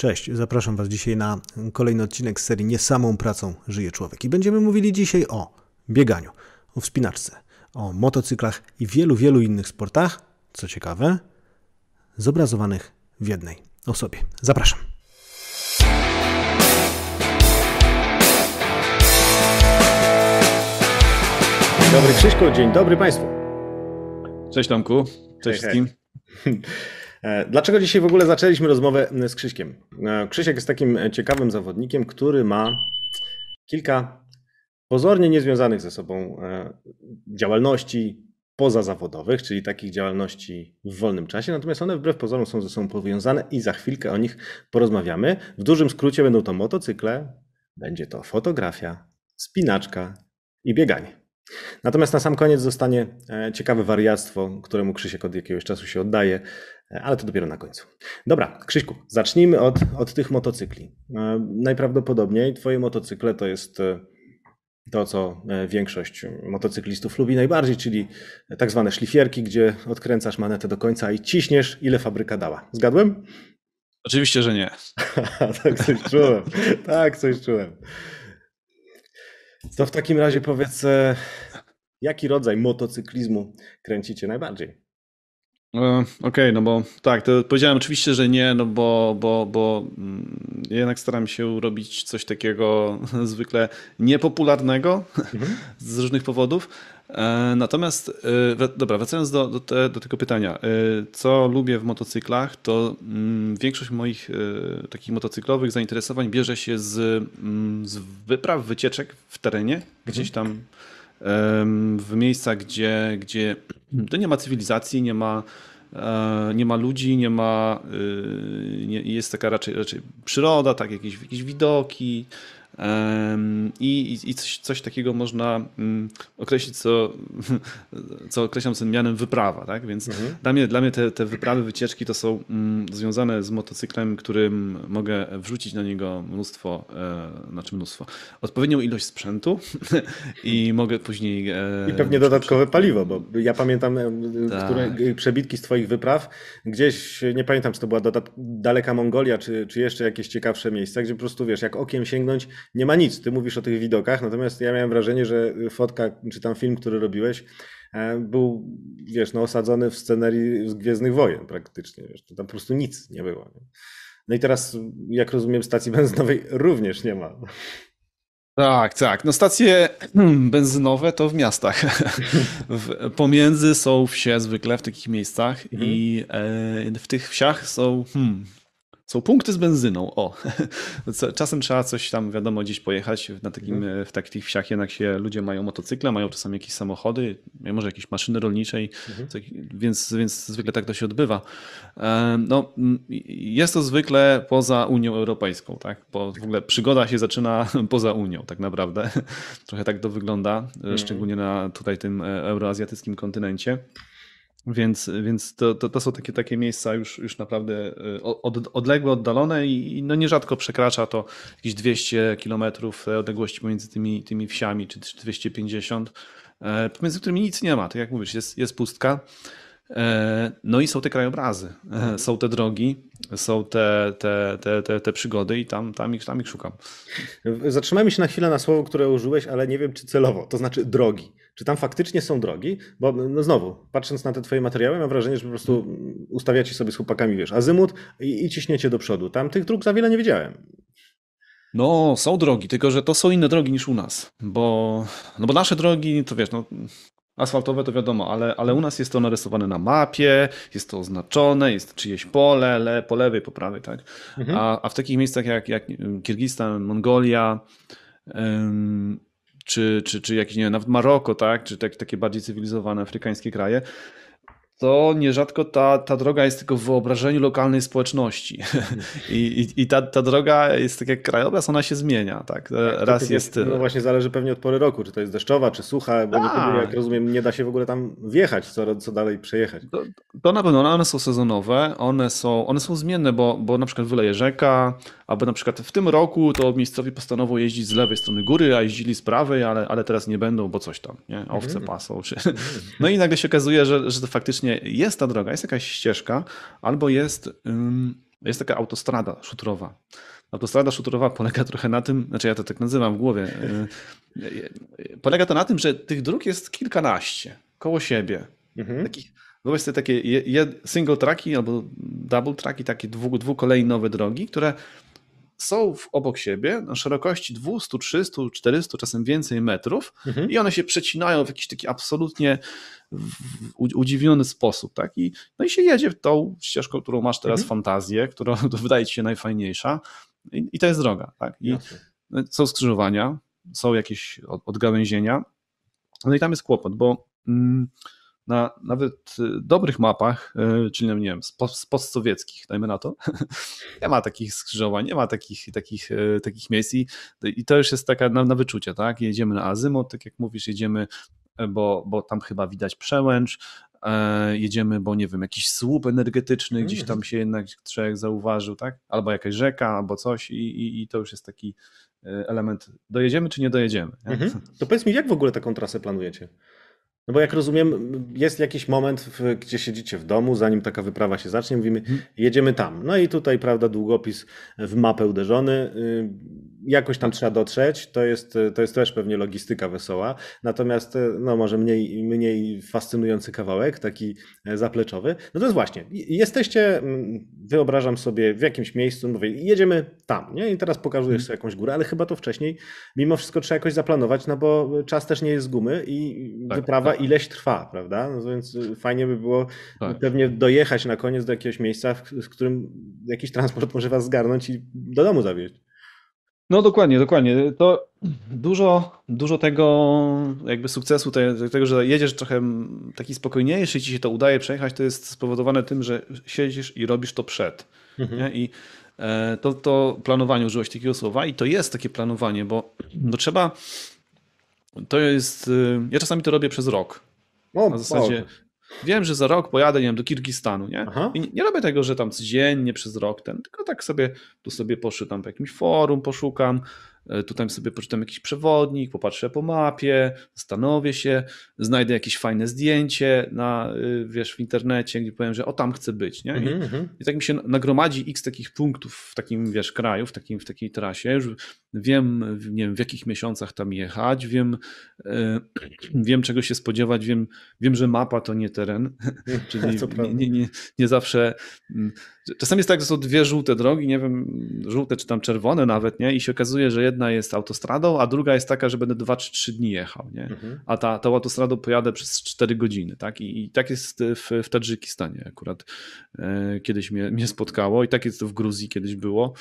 Cześć, zapraszam Was dzisiaj na kolejny odcinek z serii Nie samą pracą żyje człowiek. I będziemy mówili dzisiaj o bieganiu, o wspinaczce, o motocyklach i wielu, wielu innych sportach, co ciekawe, zobrazowanych w jednej osobie. Zapraszam. Dzień dobry Krzyśku, dzień dobry Państwu. Cześć Tomku, cześć hej, wszystkim. E, dlaczego dzisiaj w ogóle zaczęliśmy rozmowę mm, z Krzyśkiem? E, Krzysiek jest takim e, ciekawym zawodnikiem, który ma kilka pozornie niezwiązanych ze sobą działalności pozazawodowych, czyli takich działalności w wolnym czasie, natomiast one wbrew pozorom są ze sobą powiązane i za chwilkę o nich porozmawiamy. W dużym skrócie będą to motocykle, będzie to fotografia, spinaczka i bieganie. Natomiast na sam koniec zostanie ciekawe wariactwo, któremu Krzysiek od jakiegoś czasu się oddaje, ale to dopiero na końcu. Dobra, Krzyśku, zacznijmy od, od tych motocykli. E, najprawdopodobniej twoje motocykle to jest e, to, co e, większość motocyklistów lubi najbardziej, czyli tak zwane szlifierki, gdzie odkręcasz manetę do końca i ciśniesz, ile fabryka dała. Zgadłem? Oczywiście, że nie. tak coś czułem. tak coś czułem. To w takim razie powiedz, jaki rodzaj motocyklizmu kręcicie najbardziej? E, okej, okay, no bo tak, to powiedziałem oczywiście, że nie, no bo, bo, bo mm, jednak staram się robić coś takiego zwykle niepopularnego mhm. z różnych powodów. E, natomiast, e, dobra, wracając do, do, te, do, tego pytania, co lubię w motocyklach, to mm, większość moich takich motocyklowych zainteresowań bierze się z, mm, z wypraw, wycieczek w terenie, gdzieś mhm. tam w miejsca, gdzie, gdzie to nie ma cywilizacji, nie ma, e, nie ma ludzi, nie ma, y, jest taka raczej, raczej przyroda, tak, jakieś, jakieś widoki, i, i coś, coś, takiego można mm, określić, co, co określam tym mianem wyprawa. Tak? Więc mhm. dla mnie, dla mnie te, te wyprawy, wycieczki to są mm, związane z motocyklem, którym mogę wrzucić na niego mnóstwo, e, znaczy mnóstwo, odpowiednią ilość sprzętu i mogę później. E, I pewnie dodatkowe paliwo, bo ja pamiętam e, tak. które, przebitki z Twoich wypraw. Gdzieś, nie pamiętam, czy to była daleka Mongolia, czy, czy jeszcze jakieś ciekawsze miejsca, gdzie po prostu wiesz, jak okiem sięgnąć, nie ma nic. Ty mówisz o tych widokach, natomiast ja miałem wrażenie, że fotka, czy tam film, który robiłeś, e, był, wiesz, no, osadzony w scenarii z Gwiezdnych Wojen praktycznie, wiesz, tam po prostu nic nie było. Nie? No i teraz, jak rozumiem, stacji benzynowej również nie ma. Tak, tak. No stacje benzynowe to w miastach. W, pomiędzy są wsie zwykle w takich miejscach mhm. i e, w tych wsiach są hmm, są punkty z benzyną. O, czasem trzeba coś tam, wiadomo, gdzieś pojechać. Na takim, mhm. w takich wsiach jednak się ludzie mają motocykle, mają czasami jakieś samochody, może jakieś maszyny rolnicze, mhm. więc, więc zwykle tak to się odbywa. E, no, jest to zwykle poza Unią Europejską, tak? Bo w ogóle przygoda się zaczyna poza Unią, tak naprawdę. Trochę tak to wygląda, e, mhm. szczególnie na tutaj tym e, euroazjatyckim kontynencie. Więc, więc to, to, to, są takie, takie miejsca już, już naprawdę y, od, odległe, oddalone i no nierzadko przekracza to jakieś 200 kilometrów odległości pomiędzy tymi, tymi wsiami, czy 250, e, pomiędzy którymi nic nie ma. Tak jak mówisz, jest, jest pustka. E, no i są te krajobrazy, e, są te drogi, są te, te, te, te, te przygody i tam, tam, ich, tam ich szukam. Zatrzymajmy się na chwilę na słowo, które użyłeś, ale nie wiem czy celowo, to znaczy drogi. Czy tam faktycznie są drogi? Bo no znowu, patrząc na te twoje materiały, mam wrażenie, że po prostu mhm. ustawiacie sobie z chłopakami, wiesz, azymut i, i ciśniecie do przodu. Tam tych dróg za wiele nie widziałem. No, są drogi, tylko że to są inne drogi niż u nas, bo, no bo nasze drogi, to wiesz, no, asfaltowe to wiadomo, ale, ale u nas jest to narysowane na mapie, jest to oznaczone, jest czyjeś pole, le, po lewej, po prawej, tak? Mhm. A, a w takich miejscach jak, jak Kirgistan, Mongolia, czy, czy, czy jakieś, nie wiem, nawet Maroko, tak, czy tak, takie bardziej cywilizowane afrykańskie kraje, to nierzadko ta, ta droga jest tylko w wyobrażeniu lokalnej społeczności. I, i, i ta, ta droga jest tak jak krajobraz, ona się zmienia. Tak? tak Raz tak jest. E- no właśnie zależy pewnie od pory roku, czy to jest deszczowa, czy sucha, bo tak. niekiedy, jak rozumiem, nie da się w ogóle tam wjechać, co, co dalej przejechać. To, to na pewno no, one są sezonowe, one są, one są zmienne, bo, bo na przykład wyleje rzeka, Albo na przykład w tym roku to miejscowi postanowili jeździć z lewej strony góry, a jeździli z prawej, ale, ale teraz nie będą, bo coś tam, nie? Mhm. Owce pasą. Czy... No i nagle się okazuje, że, że to faktycznie jest ta droga, jest jakaś ścieżka, albo jest, jest taka autostrada szutrowa. Autostrada szutrowa polega trochę na tym, znaczy ja to tak nazywam w głowie, y, y, polega to na tym, że tych dróg jest kilkanaście koło siebie. Mhm. Takich, wyobraź sobie takie single tracki albo double tracki, takie dwu, dwukolejnowe drogi, które są obok siebie na szerokości 200, 300, 400, czasem więcej metrów mhm. i one się przecinają w jakiś taki absolutnie udziwiony sposób. Tak? I, no i się jedzie tą ścieżką, którą masz teraz mhm. fantazję, która wydaje ci się najfajniejsza i, i to jest droga. Tak? I są skrzyżowania, są jakieś odgałęzienia, no i tam jest kłopot, bo... Mm, na nawet y, dobrych mapach, y, czyli nie wiem, z postsowieckich, dajmy na to, nie ma takich skrzyżowań, nie ma takich, takich, y, takich miejsc i, i to już jest taka na, na wyczucie, tak? Jedziemy na Azymo, tak jak mówisz, jedziemy, e, bo, bo tam chyba widać przełęcz, e, jedziemy, bo nie wiem, jakiś słup energetyczny mm. gdzieś tam się jednak trzech zauważył, tak? Albo jakaś rzeka, albo coś i, i, i to już jest taki e, element, dojedziemy czy nie dojedziemy. Nie? Mhm. To powiedz mi, jak w ogóle taką trasę planujecie? No bo jak rozumiem, jest jakiś moment, w, gdzie siedzicie w domu, zanim taka wyprawa się zacznie, mówimy, mhm. jedziemy tam. No i tutaj, prawda, długopis w mapę uderzony. Y, jakoś tam tak. trzeba dotrzeć. To jest, y, to jest też pewnie logistyka wesoła. Natomiast, y, no może mniej, mniej fascynujący kawałek, taki zapleczowy. No to jest właśnie, jesteście, mm, wyobrażam sobie, w jakimś miejscu, mówię, jedziemy tam, nie? I teraz pokazujesz sobie mhm. jakąś górę, ale chyba to wcześniej mimo wszystko trzeba jakoś zaplanować, no bo czas też nie jest z gumy i tak, wyprawa tak ileś trwa, prawda? No więc y, fajnie by było tak. pewnie dojechać na koniec do jakiegoś miejsca, w którym jakiś transport może was zgarnąć i do domu zawieźć. No dokładnie, dokładnie. To dużo, dużo tego jakby sukcesu, tego, że jedziesz trochę taki spokojniejszy i ci się to udaje przejechać, to jest spowodowane tym, że siedzisz i robisz to przed. Mhm. I e, to, to planowanie, użyłeś takiego słowa i to jest takie planowanie, bo, bo trzeba to jest. Y, ja czasami to robię przez rok. O, na zasadzie. Wiem, że za rok pojadę, nie wiem, do Kirgistanu, nie? I nie robię tego, że tam codziennie przez rok ten, tylko tak sobie, tu sobie poszytam po jakimś forum, poszukam, y, tutaj sobie poczytam jakiś przewodnik, popatrzę po mapie, zastanowię się, znajdę jakieś fajne zdjęcie na, y, wiesz, w internecie, gdzie powiem, że o tam chcę być, nie? I, mm -hmm. i tak mi się nagromadzi x takich punktów w takim, wiesz, kraju, w, takim, w takiej trasie, już wiem, nie wiem w jakich miesiącach tam jechać, wiem, e, wiem czego się spodziewać, wiem, wiem, że mapa to nie teren, czyli nie, nie, nie, nie zawsze, mm, czasami jest tak, że są dwie żółte drogi, nie wiem, żółte czy tam czerwone nawet, nie? i się okazuje, że jedna jest autostradą, a druga jest taka, że będę dwa czy trzy dni jechał, nie? Mhm. a ta, tą autostradą pojadę przez cztery godziny, tak, I, i tak jest w, w Tadżykistanie akurat, e, kiedyś mnie, mnie spotkało i tak jest w Gruzji kiedyś było,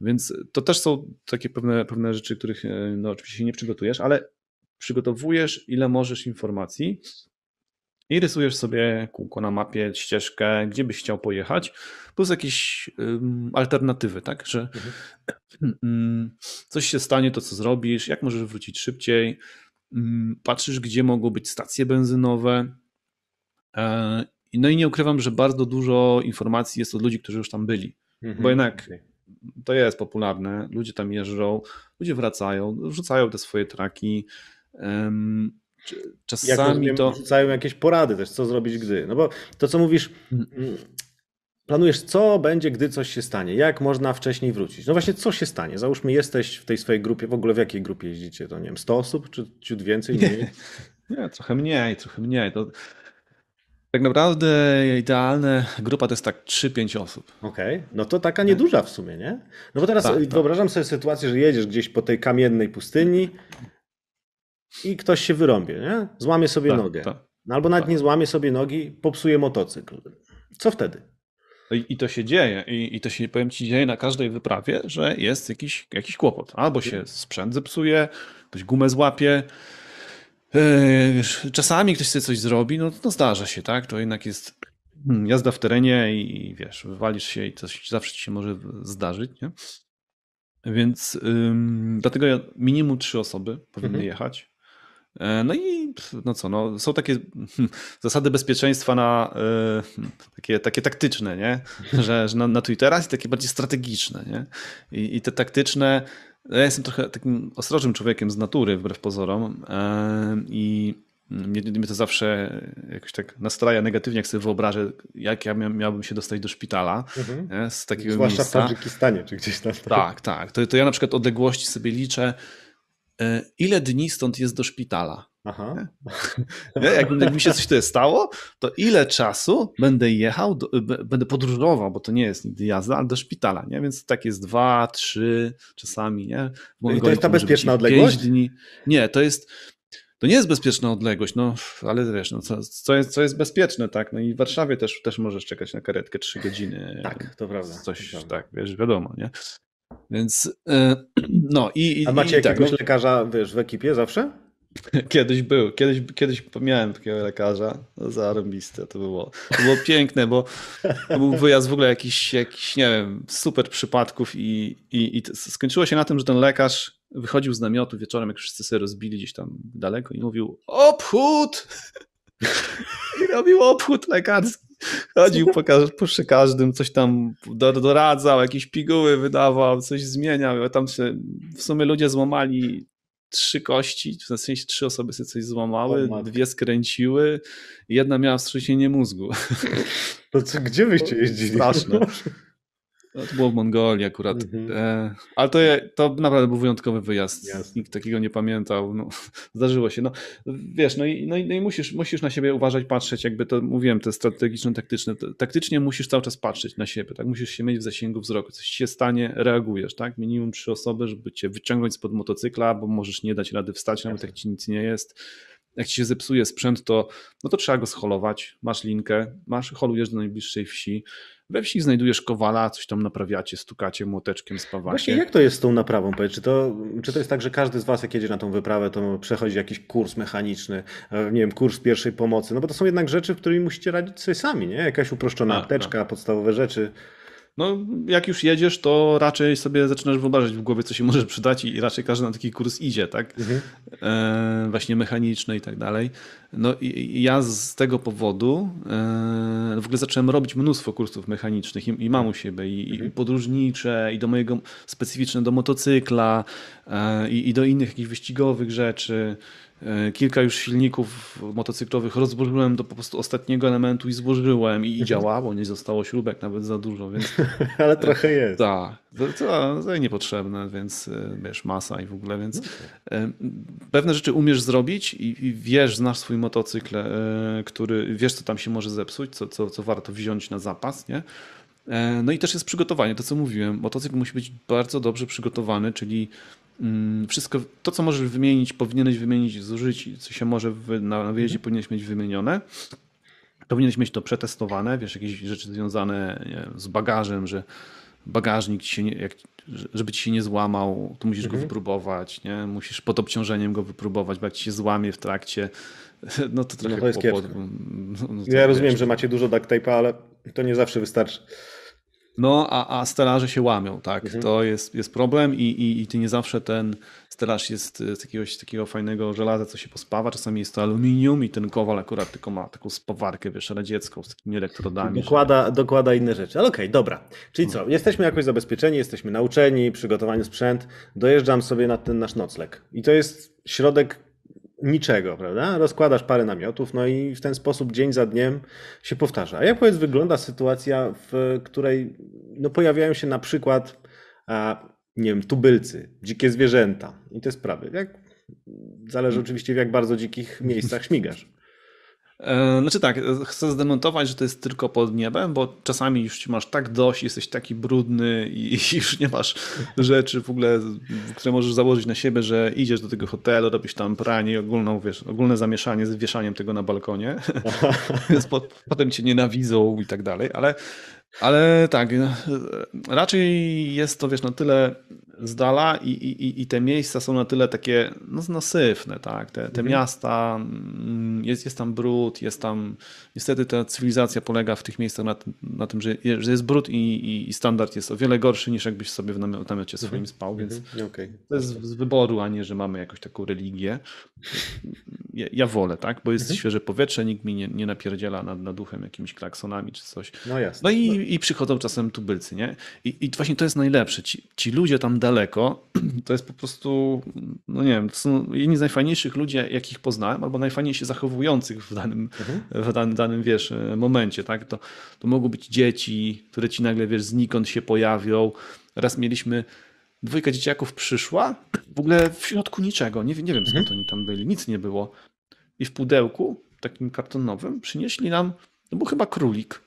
więc to też są takie pewne, pewne rzeczy, których e, no, oczywiście się nie przygotujesz, ale przygotowujesz ile możesz informacji i rysujesz sobie kółko na mapie, ścieżkę, gdzie byś chciał pojechać, plus jakieś um, alternatywy, tak? Że um, coś się stanie, to co zrobisz, jak możesz wrócić szybciej, um, patrzysz, gdzie mogą być stacje benzynowe. E, no i nie ukrywam, że bardzo dużo informacji jest od ludzi, którzy już tam byli. Bo mhm. jednak okay to jest popularne, ludzie tam jeżdżą, ludzie wracają, rzucają te swoje traki. Czasami rozumiem, to. Rzucają jakieś porady też, co zrobić gdy. No bo to, co mówisz, hmm. mm, planujesz, co będzie, gdy coś się stanie, jak można wcześniej wrócić. No właśnie, co się stanie? Załóżmy, jesteś w tej swojej grupie, w ogóle w jakiej grupie jeździcie? To nie wiem, 100 osób, czy ciut więcej? Nie. Nie, trochę mniej, trochę mniej. To, tak naprawdę idealna grupa to jest tak 3-5 osób. Okej, okay. no to taka nieduża w sumie, nie? No bo teraz tak, tak. wyobrażam tak. sobie sytuację, że jedziesz gdzieś po tej kamiennej pustyni i ktoś się wyrąbie, nie? Złamie sobie tak, nogę. Tak. No albo nawet tak. nie złamie sobie nogi, popsuje motocykl. Co wtedy? No I, to się dzieje, I, i to się, powiem ci, dzieje na każdej wyprawie, że jest jakiś, jakiś kłopot. Albo się sprzęt zepsuje, ktoś gumę złapie, E, czasami ktoś sobie coś zrobi, no to no zdarza się, tak? To jednak jest hmm, jazda w terenie i, i wiesz, wywalisz się i coś zawsze ci się może zdarzyć, nie? Więc ym, dlatego ja, minimum trzy osoby powinny mhm. jechać. E, no i no co, no, są takie hmm, zasady bezpieczeństwa na y, takie, takie taktyczne, nie? że, że na, na Twittera i takie bardziej strategiczne. Nie? I, I te taktyczne ja jestem trochę takim ostrożnym człowiekiem z natury, wbrew pozorom. E, I mnie, mnie to zawsze jakoś tak nastraja negatywnie, jak sobie wyobrażę, jak ja miałbym się dostać do szpitala mhm. nie, z takiego Zwłaszcza miejsca. w Tadżykistanie czy gdzieś tam. Tak? tak, tak. To, to ja na przykład odległości sobie liczę, e, ile dni stąd jest do szpitala. Aha. Nie? Jak, jak mi się coś tutaj stało, to ile czasu będę jechał, do, będę podróżował, bo to nie jest nigdy jazda, ale do szpitala, nie? Więc tak jest dwa, trzy czasami, nie? I to jest ta bezpieczna odległość? Dni. Nie, to jest, to nie jest bezpieczna odległość, no ale wiesz, no, co, co, jest, co jest bezpieczne, tak? No i w Warszawie też, też możesz czekać na karetkę trzy godziny. Tak, to prawda. Coś to prawda. tak, wiesz, wiadomo, nie? Więc e, no i. A macie i, tak, jakiegoś tak, lekarza wiesz, w ekipie zawsze? Kiedyś był, kiedyś, kiedyś miałem takiego lekarza, no, zarąbiste to było. To było piękne, bo to był wyjazd w ogóle jakiś, jakiś nie wiem, super przypadków i, i, i skończyło się na tym, że ten lekarz wychodził z namiotu wieczorem, jak wszyscy sobie rozbili gdzieś tam daleko i mówił obchód! I robił obchód lekarski. Chodził po, przy każdym, coś tam doradzał, jakieś piguły wydawał, coś zmieniał. Tam się w sumie ludzie złamali trzy kości, w sensie trzy osoby sobie coś złamały, o, dwie skręciły, jedna miała wstrząsienie mózgu. To co, gdzie wyście jeździli? Straszne. No, to było w Mongolii akurat. Mhm. e, ale to, to naprawdę był wyjątkowy wyjazd. Yes. Nikt takiego nie pamiętał. No, zdarzyło się. No, wiesz, no i, no i, no i musisz, musisz na siebie uważać, patrzeć, jakby to mówiłem, te strategiczne, taktyczne. Taktycznie musisz cały czas patrzeć na siebie, tak? Musisz się mieć w zasięgu wzroku. Coś się stanie, reagujesz, tak? Minimum trzy osoby, żeby cię wyciągnąć spod motocykla, bo możesz nie dać rady wstać, nawet jak ci nic nie jest jak ci się zepsuje sprzęt, to, no to trzeba go scholować. Masz linkę, masz, holujesz do najbliższej wsi. We wsi znajdujesz kowala, coś tam naprawiacie, stukacie młoteczkiem, spawacie. Właśnie jak to jest z tą naprawą? czy, to, czy to jest tak, że każdy z was, jak jedzie na tą wyprawę, to przechodzi jakiś kurs mechaniczny, e, nie wiem, kurs pierwszej pomocy? No bo to są jednak rzeczy, którymi musicie radzić sobie sami, nie? Jakaś uproszczona tak, apteczka, tak. podstawowe rzeczy no jak już jedziesz, to raczej sobie zaczynasz wyobrażać w głowie, co się może przydać i raczej każdy na taki kurs idzie, tak? Mhm. E, właśnie mechaniczny i tak dalej. No i ja z tego powodu e, w ogóle zacząłem robić mnóstwo kursów mechanicznych i, i mam u siebie i, mhm. i podróżnicze i do mojego specyficzne do motocykla e, i, i do innych jakichś wyścigowych rzeczy. E, kilka już silników motocyklowych rozburzyłem do po prostu ostatniego elementu i zburzyłem i, mhm. działało, nie zostało śrubek nawet za dużo, więc... Ale trochę e, jest. Tak, to, to, to niepotrzebne, więc e, wiesz, masa i w ogóle, więc okay. No tak. pewne rzeczy umiesz zrobić i, i, wiesz, znasz swój motocykl, który, wiesz co tam się może zepsuć, co, co, co warto wziąć na zapas, nie? No i też jest przygotowanie, to co mówiłem. Motocykl musi być bardzo dobrze przygotowany, czyli Mm, wszystko, to co możesz wymienić, powinieneś wymienić zużyć, co się może na, na wyjeździe mhm. powinieneś mieć wymienione. Powinieneś mieć to przetestowane, wiesz, jakieś rzeczy związane z bagażem, że bagażnik ci się nie, jak, żeby ci się nie złamał, to musisz mhm. go wypróbować, nie? Musisz pod obciążeniem go wypróbować, bo jak ci się złamie w trakcie, no to no trochę no to jest kłopot. No, no to ja wiesz, rozumiem, że no. macie dużo duct tape'a, ale to nie zawsze wystarczy. No, a, a stelaże się łamią, tak. Mhm. To jest, jest problem i, i, i ty nie zawsze ten stelaż jest e, z jakiegoś takiego fajnego żelaza, co się pospawa. Czasami jest to aluminium i ten kowal akurat tylko ma taką spawarkę, wiesz, radziecką z takimi elektrodami. Dokłada, że... dokłada inne rzeczy. Ale okej, okay, dobra. Czyli co, no. jesteśmy jakoś zabezpieczeni, jesteśmy nauczeni, przygotowani sprzęt. Dojeżdżam sobie na ten nasz nocleg. I to jest środek niczego, prawda? Rozkładasz parę namiotów, no i w ten sposób dzień za dniem się powtarza. A jak powiedz, wygląda sytuacja, w której no, pojawiają się na przykład, a, nie wiem, tubylcy, dzikie zwierzęta i te sprawy. Jak, zależy oczywiście, w jak bardzo dzikich miejscach śmigasz. E, znaczy tak, e, chcę zdemontować, że to jest tylko pod niebem, bo czasami już masz tak dość, jesteś taki brudny i już nie masz rzeczy w ogóle, które możesz założyć na siebie, że idziesz do tego hotelu, robisz tam pranie, ogólną, wiesz, ogólne zamieszanie z wieszaniem tego na balkonie. Więc potem cię nienawidzą i tak dalej, ale ale tak, e, raczej jest to, wiesz, na tyle z dala i, i, i te miejsca są na tyle takie no, no tak? Te, te mhm. miasta, mm, jest, jest tam brud, jest tam, niestety ta cywilizacja polega w tych miejscach na, na tym, że, że jest brud i, i, standard jest o wiele gorszy niż jakbyś sobie w namiocie swoim mhm. spał, więc mhm. okay. to jest z, wyboru, a nie, że mamy jakąś taką religię. Ja, ja wolę, tak? Bo jest mhm. świeże powietrze, nikt mi nie, nie napierdziela nad, nad duchem jakimiś klaksonami czy coś. No jasne. No i, no. i przychodzą czasem tubylcy, nie? I, i właśnie to jest najlepsze. Ci, ci ludzie tam daleko, to jest po prostu, no nie wiem, to są jedni z najfajniejszych ludzi, jakich poznałem, albo najfajniej się zachowujących w danym, mhm. w danym, danym wiesz, e, momencie, tak? To, to mogą być dzieci, które ci nagle, wiesz, znikąd się pojawią. Raz mieliśmy dwójka dzieciaków przyszła, w ogóle w środku niczego, nie, nie wiem skąd mhm. oni tam byli, nic nie było. I w pudełku takim kartonowym przynieśli nam, no bo chyba królik,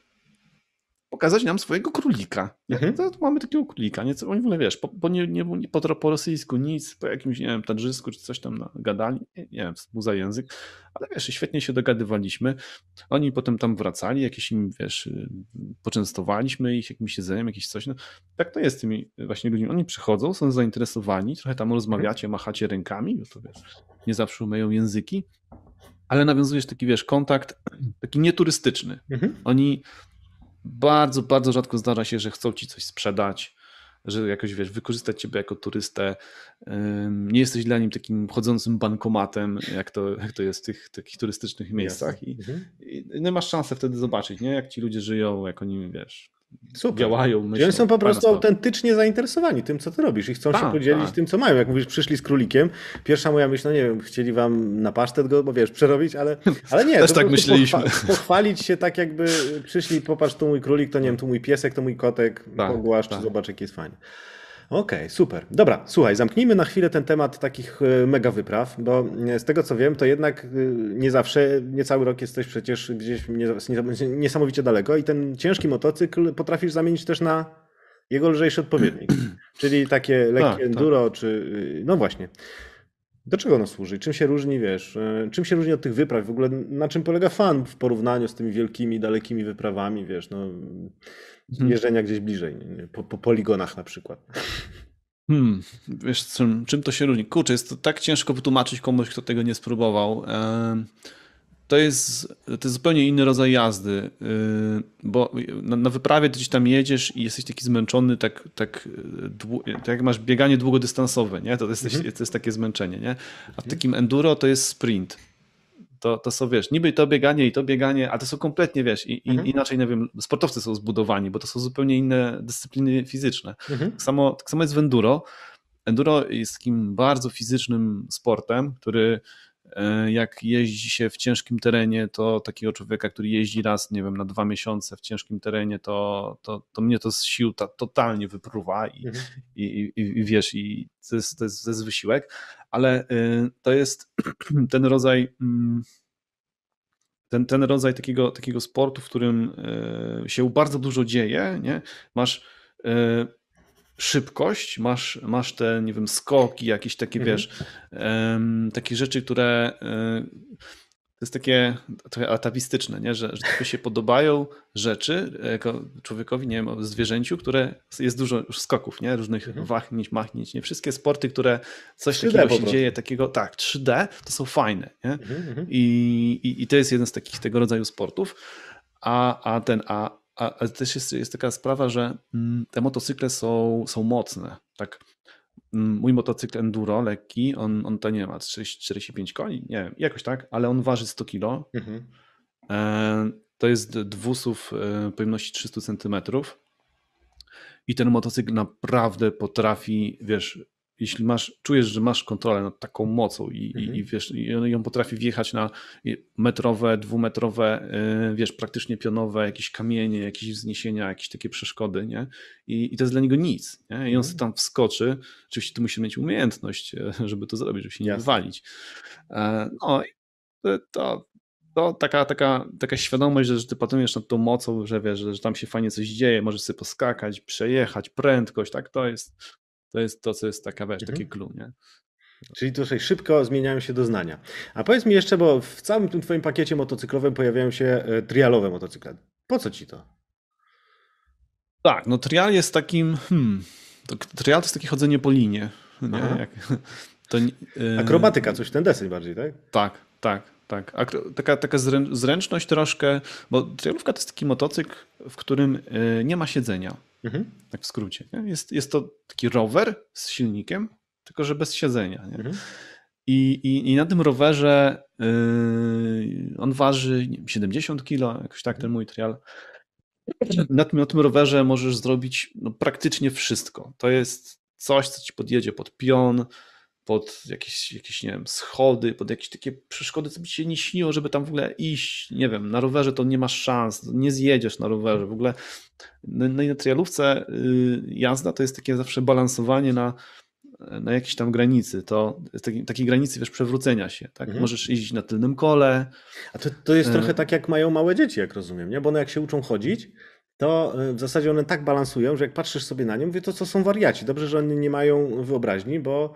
pokazać nam swojego królika. Mhm. To, to mamy takiego królika, nie, oni w ogóle, wiesz, po, nie, nie, nie, po, po rosyjsku nic, po jakimś, nie wiem, tadżysku czy coś tam gadali, nie, nie wiem, za język, ale wiesz, świetnie się dogadywaliśmy, oni potem tam wracali, jakieś im, wiesz, y, poczęstowaliśmy ich jakimś jedzeniem, jakieś coś, no, tak to jest z tymi właśnie ludźmi, oni przychodzą, są zainteresowani, trochę tam rozmawiacie, mhm. machacie rękami, bo to wiesz, nie zawsze umieją języki, ale nawiązujesz taki, wiesz, kontakt taki nieturystyczny. Mhm. Oni bardzo, bardzo rzadko zdarza się, że chcą ci coś sprzedać, że jakoś wiesz, wykorzystać ciebie jako turystę. Nie jesteś dla nim takim chodzącym bankomatem, jak to, jak to jest w tych takich turystycznych miejscach. I, mhm. No i masz szansę wtedy zobaczyć, nie? jak ci ludzie żyją, jak oni wiesz Super. działają. Myślą, oni są po prostu autentycznie zainteresowani tym, co ty robisz i chcą ta, się tak, podzielić ta. tym, co mają. Jak mówisz, przyszli z królikiem, pierwsza moja myśl, no nie wiem, chcieli wam na pasztet go, bo wiesz, przerobić, ale, ale nie. Też tak myśleliśmy. Pochwa pochwalić się tak jakby przyszli, popatrz, tu mój królik, to nie wiem, tu mój piesek, to mój kotek, tak, pogłasz, tak. zobacz, jak jest fajnie. Okej, okay, super. Dobra, słuchaj, zamknijmy na chwilę ten temat takich e, mega wypraw, bo e, z tego co wiem, to jednak e, nie zawsze, nie cały rok jesteś przecież gdzieś niesamowicie daleko i ten ciężki motocykl potrafisz zamienić też na jego lżejszy odpowiednik, czyli takie lekkie tak, tak. enduro, tak. czy y, no właśnie. Do czego ono służy? Czym się różni, wiesz, e, czym się różni od tych wypraw? W ogóle na czym polega fan w porównaniu z tymi wielkimi, dalekimi wyprawami, wiesz, no, mhm. jeżdżenia gdzieś bliżej, po, po poligonach na przykład. Hmm, wiesz, czym, czym to się różni? Kurczę, jest to tak ciężko wytłumaczyć komuś, kto tego nie spróbował to jest, to jest zupełnie inny rodzaj jazdy, y, bo na, na wyprawie gdzieś tam jedziesz i jesteś taki zmęczony, tak, tak, tak jak masz bieganie długodystansowe, nie? To, jesteś, mhm. to jest takie zmęczenie. Nie? A w mhm. takim enduro to jest sprint. To, to są, wiesz, niby to bieganie i to bieganie, a to są kompletnie, wiesz, i, mhm. inaczej, nie wiem, sportowcy są zbudowani, bo to są zupełnie inne dyscypliny fizyczne. Mhm. Tak, samo, tak samo jest w enduro. Enduro jest takim bardzo fizycznym sportem, który E, jak jeździ się w ciężkim terenie, to takiego człowieka, który jeździ raz, nie wiem, na dwa miesiące w ciężkim terenie, to, to, to mnie to z sił ta, totalnie wypruwa i, mhm. i, i, i, wiesz, i to jest, to, jest, to jest wysiłek, ale y, to jest ten rodzaj. Mm, ten, ten rodzaj takiego, takiego sportu, w którym y, się bardzo dużo dzieje, nie? masz y, szybkość, masz, masz te, nie wiem, skoki, jakieś takie, mhm. wiesz, um, takie rzeczy, które um, to jest takie trochę atawistyczne, nie? Że, że tobie się podobają rzeczy e, jako człowiekowi, nie wiem, zwierzęciu, które jest dużo już skoków, nie? Różnych mhm. machnić, nie? Wszystkie sporty, które coś takiego się dzieje, takiego, tak, 3D, to są fajne, nie? Mhm, mhm, I, i, I to jest jeden z takich tego rodzaju sportów, a, a ten, a ale też jest, jest taka sprawa, że mm, te motocykle są, są mocne. Tak, mm, mój motocykl enduro lekki, on, on to nie ma 40, 45 koni, nie wiem, jakoś tak, ale on waży 100 kg. Mhm. E, to jest dwusów e, pojemności 300 centymetrów i ten motocykl naprawdę potrafi, wiesz, jeśli masz, czujesz, że masz kontrolę nad taką mocą i, mhm. i, wiesz, i on ją potrafi wjechać na metrowe, dwumetrowe, y, wiesz, praktycznie pionowe, jakieś kamienie, jakieś wzniesienia, jakieś takie przeszkody, nie? I, i to jest dla niego nic, nie? I on mhm. sobie tam wskoczy, oczywiście tu musisz mieć umiejętność, e, żeby to zrobić, żeby się nie walić. E, no to, to taka, taka, taka świadomość, że, że ty panujesz nad tą mocą, że wiesz, że, że tam się fajnie coś dzieje, możesz sobie poskakać, przejechać, prędkość, tak, to jest, to jest to, co jest taka, wiesz, mhm. taki clue, nie? Czyli tutaj szybko zmieniają się doznania. A powiedz mi jeszcze, bo w całym tym twoim pakiecie motocyklowym pojawiają się e, trialowe motocykle. Po co ci to? Tak, no trial jest takim, hmm, to trial to jest takie chodzenie po linie. Nie? Jak, to, yy, Akrobatyka, coś ten deseń bardziej, tak? Tak, tak, tak. Akro, taka taka zręczność troszkę, bo trialówka to jest taki motocykl, w którym yy, nie ma siedzenia. Mhm. Tak w skrócie. Nie? Jest, jest to taki rower z silnikiem, tylko że bez siedzenia. Mhm. I, i, I, na tym rowerze yy, on waży wiem, 70 kg, jakoś tak ten mój trial. Na tym, na tym rowerze możesz zrobić no, praktycznie wszystko. To jest coś, co ci podjedzie pod pion, pod jakieś, jakieś, nie wiem, schody, pod jakieś takie przeszkody, co by się nie śniło, żeby tam w ogóle iść, nie wiem, na rowerze to nie masz szans, nie zjedziesz na rowerze, w ogóle no, no i na trialówce y, jazda to jest takie zawsze balansowanie na, na jakiejś tam granicy, to takiej, takiej granicy, wiesz, przewrócenia się, tak? Mhm. Możesz iść na tylnym kole. A to, to jest y, trochę tak, jak mają małe dzieci, jak rozumiem, nie? Bo one jak się uczą chodzić, to y, w zasadzie one tak balansują, że jak patrzysz sobie na nie, mówię, to co są wariaci. Dobrze, że oni nie mają wyobraźni, bo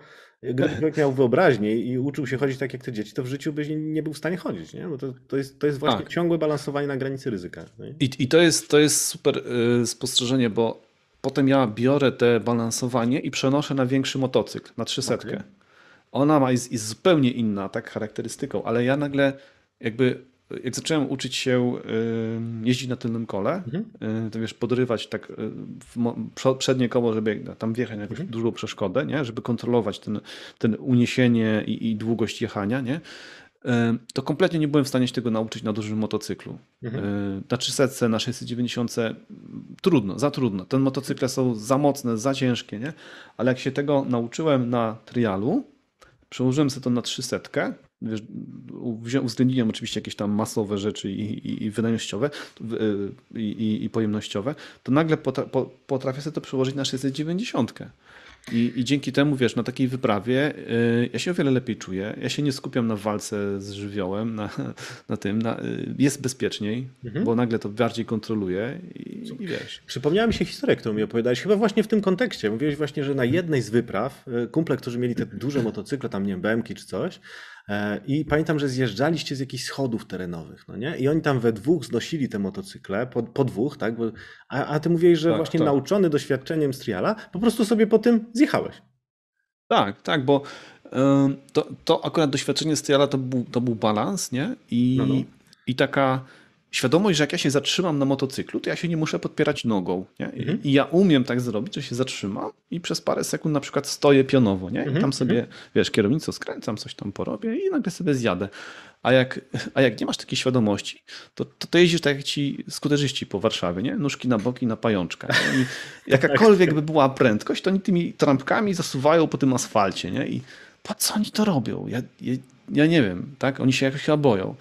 Gdyby człowiek miał wyobraźnię i uczył się chodzić tak jak te dzieci, to w życiu byś nie był w stanie chodzić, nie? Bo to, to, jest, to jest właśnie tak. ciągłe balansowanie na granicy ryzyka. I, i to, jest, to jest super y, spostrzeżenie, bo potem ja biorę te balansowanie i przenoszę na większy motocykl, na 300. Okay. Ona ma, jest, jest zupełnie inna, tak charakterystyką, ale ja nagle jakby jak zacząłem uczyć się jeździć na tylnym kole, mhm. Y, to wiesz, podrywać tak y, przednie koło, żeby tam wjechać na jakąś mhm. dużą przeszkodę, nie? żeby kontrolować ten, ten uniesienie i, i długość jechania, nie? to kompletnie nie byłem w stanie się tego nauczyć na dużym motocyklu. Mhm. Y, na 300, na 690 trudno, za trudno. Ten motocykle są za mocne, za ciężkie, nie? ale jak się tego nauczyłem na trialu, przełożyłem sobie to na 300, wiesz, uwzględniam oczywiście jakieś tam masowe rzeczy i, i, i wydajnościowe y, i, i, pojemnościowe, to nagle potra potrafię sobie to przełożyć na 690. I, I dzięki temu, wiesz, na takiej wyprawie y, ja się o wiele lepiej czuję. Ja się nie skupiam na walce z żywiołem, na, na tym. Na, y, jest bezpieczniej, mhm. bo nagle to bardziej kontroluję i, i, wiesz. Przypomniała mi się historia, którą mi opowiadałeś, chyba właśnie w tym kontekście. Mówiłeś właśnie, że na mhm. jednej z wypraw kumple, którzy mieli te duże motocykle, tam nie wiem, BMki czy coś, E, I pamiętam, że zjeżdżaliście z jakichś schodów terenowych, no nie? I oni tam we dwóch znosili te motocykle, po, po dwóch, tak? Bo, a, a ty mówiłeś, że tak, właśnie tak. nauczony doświadczeniem triala, po prostu sobie po tym zjechałeś. Tak, tak, bo y, to, to akurat doświadczenie Striala to był, to był balans, nie? I, no no. i taka świadomość, że jak ja się zatrzymam na motocyklu, to ja się nie muszę podpierać nogą. Nie? Mhm. I ja umiem tak zrobić, że się zatrzymam i przez parę sekund na przykład stoję pionowo. Nie? I mhm, tam sobie, mhm. wiesz, kierownicą skręcam, coś tam porobię i nagle sobie zjadę. A jak, a jak nie masz takiej świadomości, to, to, to jeździsz tak jak ci skuterzyści po Warszawie, nie? Nóżki na boki, na pajączka. Nie? I tak. jakakolwiek by była prędkość, to oni tymi trampkami zasuwają po tym asfalcie, nie? I po co oni to robią? Ja, ja, ja nie wiem, tak? Oni się jakoś chyba boją.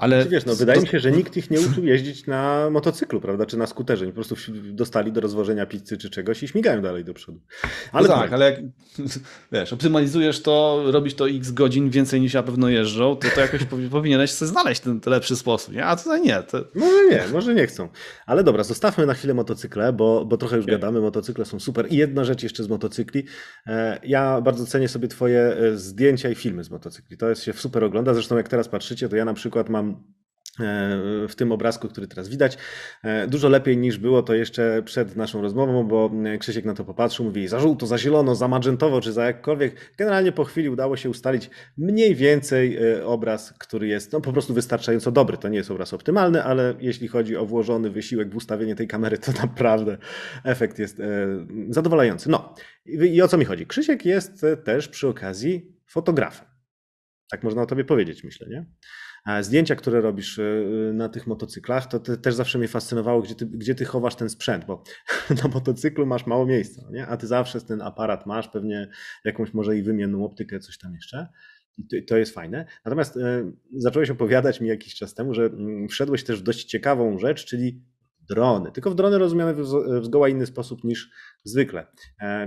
Ale znaczy, wiesz, no, wydaje mi się, że nikt ich nie uczył jeździć na motocyklu, prawda, czy na skuterze. Po prostu dostali do rozwożenia pizzy czy czegoś i śmigają dalej do przodu. No ale no tak, ale jak wiesz, optymalizujesz to, robisz to x godzin więcej niż ja pewno jeżdżą, to, to jakoś powinieneś sobie znaleźć ten, ten lepszy sposób, nie? a tutaj nie. To... Może nie, może nie chcą. Ale dobra, zostawmy na chwilę motocykle, bo, bo trochę już okay. gadamy, motocykle są super. I jedna rzecz jeszcze z motocykli. E, ja bardzo cenię sobie twoje e, zdjęcia i filmy z motocykli. To jest się super ogląda, zresztą jak teraz patrzycie, to ja na przykład mam E, w tym obrazku, który teraz widać. E, dużo lepiej niż było to jeszcze przed naszą rozmową, bo Krzysiek na to popatrzył, mówi za żółto, za zielono, za magentową czy za jakkolwiek. Generalnie po chwili udało się ustalić mniej więcej e, obraz, który jest no, po prostu wystarczająco dobry. To nie jest obraz optymalny, ale jeśli chodzi o włożony wysiłek w ustawienie tej kamery, to naprawdę efekt jest zadowalający. No i o co mi chodzi? Krzysiek jest też przy okazji fotografem. Tak można o tobie powiedzieć, myślę, nie? E, zdjęcia, które robisz e, e, na tych motocyklach, to te, też zawsze mnie fascynowało, gdzie ty, gdzie ty chowasz ten sprzęt, bo na motocyklu masz mało miejsca, no nie? a ty zawsze ten aparat masz, pewnie jakąś może i wymienną optykę, coś tam jeszcze. I to jest fajne. Natomiast zacząłeś opowiadać mi jakiś czas temu, że mm, wszedłeś też w dość ciekawą rzecz, czyli drony. Tylko w drony rozumiane w zgoła inny sposób niż zwykle.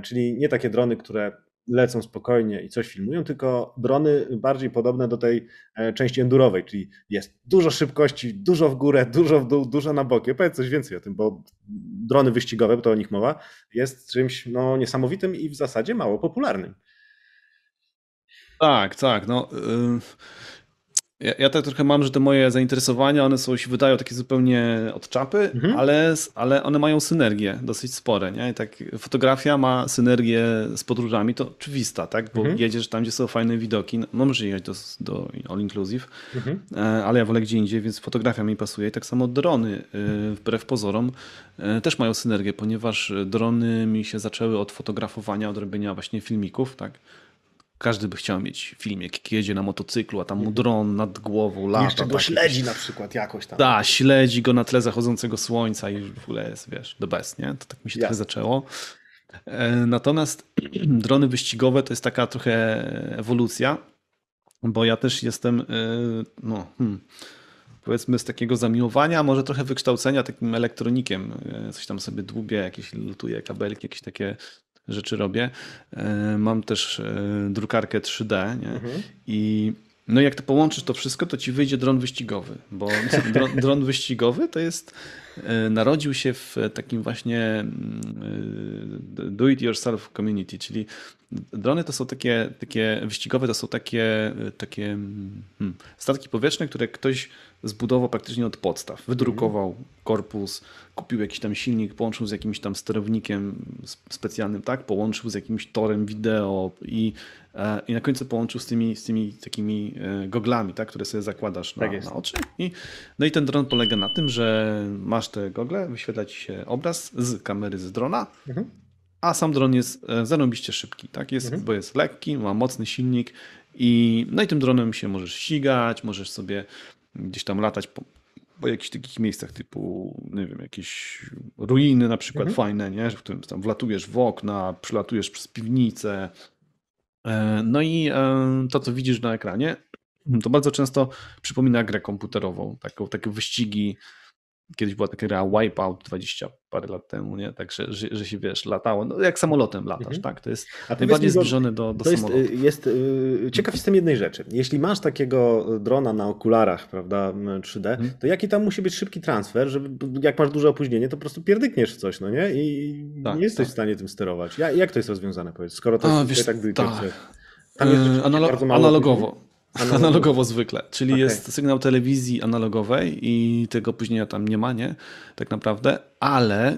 Czyli nie takie drony, które lecą spokojnie i coś filmują, tylko drony bardziej podobne do tej e, części endurowej, czyli jest dużo szybkości, dużo w górę, dużo w dół, dużo na boki. Powiedz coś więcej o tym, bo drony wyścigowe, bo to o nich mowa, jest czymś no, niesamowitym i w zasadzie mało popularnym. Tak, tak. No, y, ja, ja tak trochę mam, że te moje zainteresowania, one są, się wydają takie zupełnie od czapy, mhm. ale, ale one mają synergię dosyć spore, nie? I tak fotografia ma synergię z podróżami, to oczywista, tak? Bo mhm. jedziesz tam, gdzie są fajne widoki, no, możesz jechać do, do all inclusive, mhm. E, ale ja wolę gdzie indziej, więc fotografia mi pasuje. I tak samo drony, e, wbrew pozorom, e, też mają synergię, ponieważ drony mi się zaczęły od fotografowania, od robienia właśnie filmików, tak? Każdy by chciał mieć film, jak jedzie na motocyklu, a tam mu dron nad głową lata. Jeszcze go śledzi na przykład jakoś tam. Da, śledzi go na tle zachodzącego słońca i w ogóle jest, wiesz, the best, nie? To tak mi się trochę zaczęło. E, natomiast drony wyścigowe to jest taka trochę ewolucja, bo ja też jestem, e, no, hmm, powiedzmy z takiego zamiłowania, może trochę wykształcenia takim elektronikiem. E, coś tam sobie dłubię, jakieś lutuję kabelki, jakieś takie rzeczy robię. E, mam też e, drukarkę 3D nie? Mhm. i no jak to połączysz to wszystko, to ci wyjdzie dron wyścigowy, bo dron, dron wyścigowy to jest E, narodził się w takim właśnie mm, e, do-it-yourself community, czyli drony to są takie, takie wyścigowe, to są takie, e, takie mm, hmm, statki powietrzne, które ktoś zbudował praktycznie od podstaw. Wydrukował korpus, kupił jakiś tam silnik, połączył z jakimś tam sterownikiem specjalnym, tak? Połączył z jakimś torem wideo i, i na końcu połączył z tymi, z tymi takimi goglami, tak? które sobie zakładasz tak na, tak na oczy. I, no i ten dron polega na tym, że masz masz te gogle, wyświetla ci się obraz z kamery z drona, mhm. a sam dron jest e, zarobiście szybki, tak? Jest, mhm. bo jest lekki, ma mocny silnik i, no i tym dronem się możesz ścigać, możesz sobie gdzieś tam latać po, po jakichś takich miejscach typu, nie wiem, jakieś ruiny na przykład mhm. fajne, nie? W którym tam wlatujesz w okna, przylatujesz przez piwnicę. E, no i e, to, co widzisz na ekranie, to bardzo często przypomina grę komputerową, taką, takie wyścigi, Kiedyś była taka gra Wipeout 20 parę lat temu, nie? Także, że, że się wiesz, latało. No, jak samolotem latasz, mhm. tak? To jest A najbardziej zbliżone do, do to y, samolotu. Jest, jest, y, ciekaw mhm. jestem jednej rzeczy. Jeśli masz takiego y, drona na okularach, prawda, 3D, mhm. to jaki tam musi być szybki transfer, żeby jak masz duże opóźnienie, to po prostu pierdykniesz w coś, no nie? I tak, nie jesteś tak. w stanie tym sterować. Ja, jak to jest rozwiązane, powiedz, skoro to A, jest wiesz, tak, tak Tam jest yy, analo- analogowo. Analogowo, analogowo zwykle, czyli okay. jest sygnał telewizji analogowej i tego później tam nie ma, nie? Tak naprawdę, ale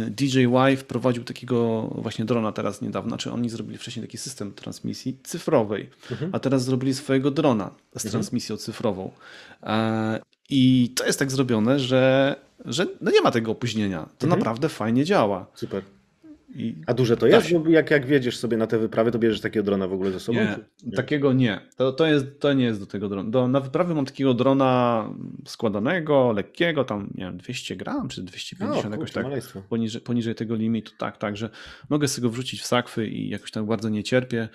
yy, DJY wprowadził takiego właśnie drona teraz niedawno, czyli znaczy, oni zrobili wcześniej taki system transmisji cyfrowej, mhm. a teraz zrobili swojego drona z mhm. transmisją cyfrową. Yy, I to jest tak zrobione, że, że no nie ma tego opóźnienia. To mhm. naprawdę fajnie działa. Super. I... A duże to tak. jest? Jak, jak wiedziesz sobie na te wyprawy, to bierzesz takiego drona w ogóle ze sobą? Nie, nie? takiego nie. To, to, jest, to nie jest do tego drona. Do, na wyprawy mam takiego drona składanego, lekkiego, tam nie wiem, 200 gram czy 250, o, jakoś tak poniżej, poniżej tego limitu. Tak, tak, że mogę sobie go wrzucić w sakwy i jakoś tam bardzo nie cierpię.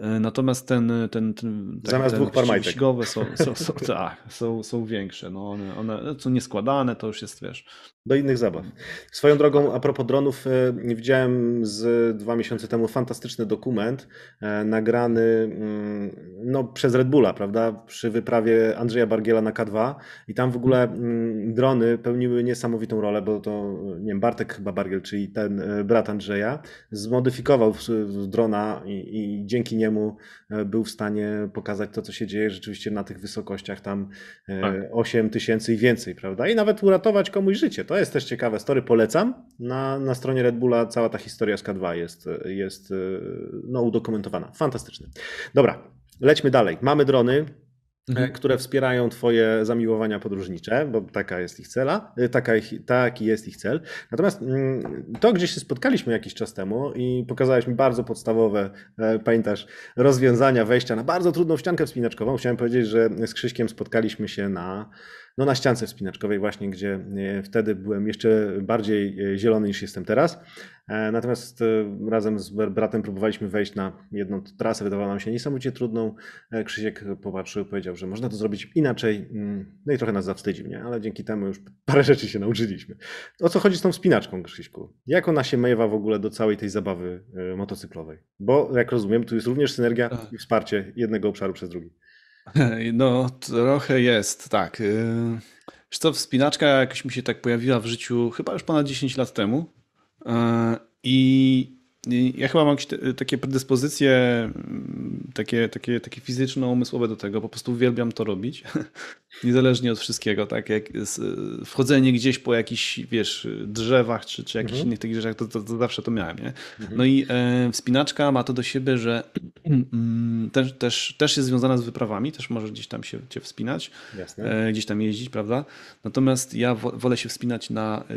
E, natomiast ten, ten, ten tak, zamiast ten dwóch par majtek. Są, są, są, tak, są, są większe. No one, one są no nieskładane, to już jest wiesz. Do innych zabaw. Swoją drogą, a propos dronów, e, widziałem z dwa miesiące temu fantastyczny dokument e, nagrany mm, no, przez Red Bulla, prawda? Przy wyprawie Andrzeja Bargiela na K2. I tam w ogóle mhm. mm, drony pełniły niesamowitą rolę, bo to nie wiem, Bartek chyba Bargiel, czyli ten brat Andrzeja, zmodyfikował drona i, i dzięki Biniemu e, był w stanie pokazać to, co się dzieje rzeczywiście na tych wysokościach, tam e, tak. 8 tysięcy i więcej, prawda? I nawet uratować komuś życie. To jest też ciekawe story, polecam. Na, na stronie Red Bulla cała ta historia z K2 jest, jest e, no, udokumentowana. Fantastyczne. Dobra, lećmy dalej. Mamy drony, E, mhm. które wspierają Twoje zamiłowania podróżnicze, bo taka jest ich cela, e, taka ich, taki jest ich cel. Natomiast mm, to, gdzie się spotkaliśmy jakiś czas temu i pokazałeś mi bardzo podstawowe, e, pamiętasz, rozwiązania wejścia na bardzo trudną ściankę wspinaczkową. Chciałem powiedzieć, że z Krzyśkiem spotkaliśmy się na no na ściance wspinaczkowej właśnie, gdzie e, wtedy byłem jeszcze bardziej e, zielony niż jestem teraz. E, natomiast razem z bratem próbowaliśmy wejść na jedną trasę, wydawała nam się niesamowicie trudną. Krzysiek popatrzył, powiedział, że można to zrobić inaczej. Mm, no i trochę nas zawstydził, nie? ale dzięki temu już parę rzeczy się nauczyliśmy. O co chodzi z tą wspinaczką, Krzyśku? Jak ona się miewa w ogóle do całej tej zabawy motocyklowej? Bo jak rozumiem, tu jest również synergia tak. i wsparcie jednego obszaru przez drugi. No, trochę jest, tak. Yy, Wiesz co, wspinaczka jakoś mi się tak pojawiła w życiu chyba już ponad 10 lat temu. Y, I ja chyba mam jakieś takie predyspozycje, mm, takie, takie, takie fizyczno-umysłowe do tego. Po prostu uwielbiam to robić. Niezależnie od wszystkiego, tak jak wchodzenie gdzieś po jakichś, wiesz, drzewach czy, czy jakichś mhm. innych takich rzeczach, to, to, to, zawsze to miałem, nie? Mhm. No i e, wspinaczka ma to do siebie, że mm, też, też, też jest związana z wyprawami, też może gdzieś tam się cię wspinać, e, gdzieś tam jeździć, prawda? Natomiast ja wolę się wspinać na, y,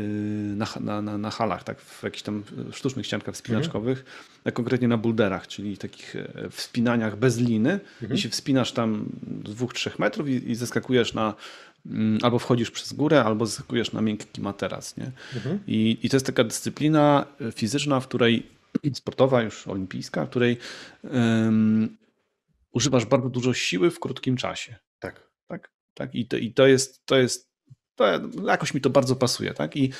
na, na, na, na halach, tak, w jakichś tam sztucznych ściankach wspinaczkowych, mhm. konkretnie na bulderach, czyli takich e, wspinaniach bez liny mhm. i się wspinasz tam dwóch, trzech metrów i, i zeskakujesz na mm, albo wchodzisz przez górę, albo zyskujesz na miękki materac. Nie? Mhm. I, I to jest taka dyscyplina e, fizyczna, w której sportowa, już olimpijska, w której um, używasz bardzo dużo siły w krótkim czasie. Tak. tak, tak? I, to, i to jest, to jest to jakoś mi to bardzo pasuje. Tak? I